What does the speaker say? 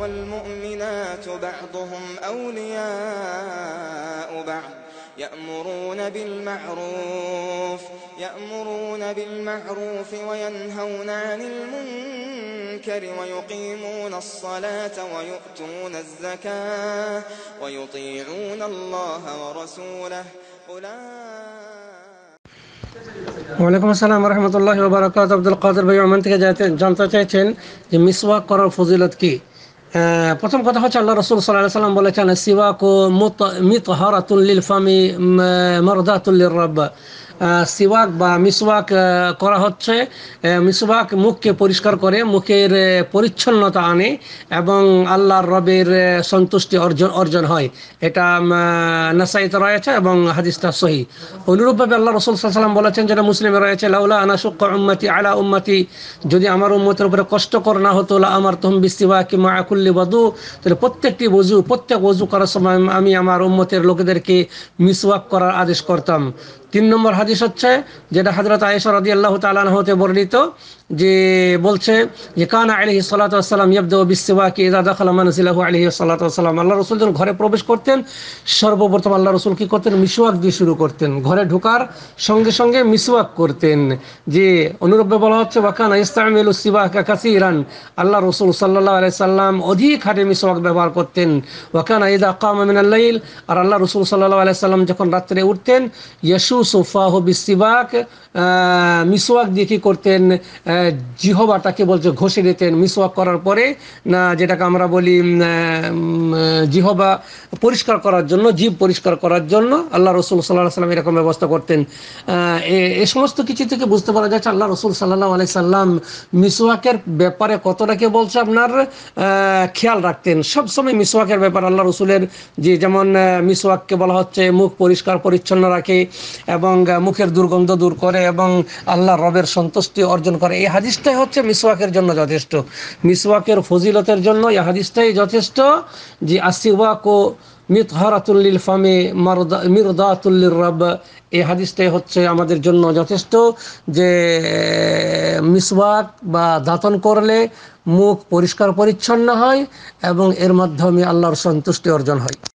والمؤمنات بعضهم أولياء بعض يأمرون بالمعروف يأمرون بالمعروف وينهون عن المنكر ويقيمون الصلاة ويؤتون الزكاة ويطيعون الله ورسوله أولئك وعليكم السلام ورحمة الله وبركاته عبد القادر Oman থেকে জানতে চাইছেন যে মিসওয়াক প্রথম কথা হচ্ছে আল্লাহ রসুল সাল্লাহ সাল্লাম বলেছেন সিওয়াক মিতহারাতুল লিল ফামি মরদাতুল লিল রব্বা সিওয়াক বা মিসওয়াক করা হচ্ছে মিসওয়াক মুখকে পরিষ্কার করে মুখের পরিচ্ছন্নতা আনে এবং আল্লাহর রবের সন্তুষ্টি অর্জন অর্জন হয় এটা নাসাইতে রয়েছে এবং হাদিসটা সহি অনুরূপভাবে আল্লাহ রসুল সাল্লাম বলেছেন যেটা মুসলিমে রয়েছে লাউলা আনাসুক উম্মাতি আলা উম্মাতি যদি আমার উম্মতের উপরে কষ্টকর না হতো আমার তহম বিস্তিবা কি মা আকুল্লি বধু তাহলে প্রত্যেকটি বজু প্রত্যেক বজু করার সময় আমি আমার উম্মতের লোকেদেরকে মিসওয়াক করার আদেশ করতাম তিন নম্বর হাদিস হচ্ছে যেটা হজরত আয়েশা রদি আল্লাহ হতে বর্ণিত যে বলছে যে কানা আলহি সাল্লাতাম ইয়াবদ বিসেবাকে ইদা দাখালা মানসিল্লাহ আলহি সাল্লাম আল্লাহ রসুল যখন ঘরে প্রবেশ করতেন সর্বপ্রথম আল্লাহ রসুল কী করতেন মিসওয়াক দিয়ে শুরু করতেন ঘরে ঢোকার সঙ্গে সঙ্গে মিসওয়াক করতেন যে অনুরূপে বলা হচ্ছে ওয়াকানা সিবাহ কাকাসি ইরান আল্লাহ রসুল সাল্লাহ আলহি সাল্লাম অধিক হারে মিসওয়াক ব্যবহার করতেন ওয়াকানা ইদা কামিনাল্লাইল আর আল্লাহ রসুল সাল্লাহ আলহি সাল্লাম যখন রাত্রে উঠতেন ইয়াসু সোফাহ বিসিবাক মিসওয়াক দিয়ে কী করতেন তাকে বলছে ঘষে নিতেন মিসওয়াক করার পরে না যেটাকে আমরা বলি জিহবা পরিষ্কার করার জন্য জীব পরিষ্কার করার জন্য আল্লাহ রসুল সাল্লাহ সাল্লাম এরকম ব্যবস্থা করতেন এ সমস্ত কিছু থেকে বুঝতে পারা যাচ্ছে আল্লাহ রসুল সাল্লাহ আলি সাল্লাম মিসওয়াকের ব্যাপারে কতটা কে বলছে আপনার খেয়াল রাখতেন সবসময় মিসওয়াকের ব্যাপার আল্লাহ রসুলের যে যেমন মিসওয়াককে বলা হচ্ছে মুখ পরিষ্কার পরিচ্ছন্ন রাখে এবং মুখের দুর্গন্ধ দূর করে এবং আল্লাহ রবের সন্তুষ্টি অর্জন করে এই হাদিসটাই হচ্ছে মিসওয়াকের জন্য যথেষ্ট মিসওয়াকের ফজিলতের জন্য এই হাদিসটাই যথেষ্ট যে আসিওয়াকো মিতহারাতুল্লিল ফামে মারদা মিরদাতুল্লির রব এই হাদিসটাই হচ্ছে আমাদের জন্য যথেষ্ট যে মিসওয়াক বা দাঁতন করলে মুখ পরিষ্কার পরিচ্ছন্ন হয় এবং এর মাধ্যমে আল্লাহর সন্তুষ্টি অর্জন হয়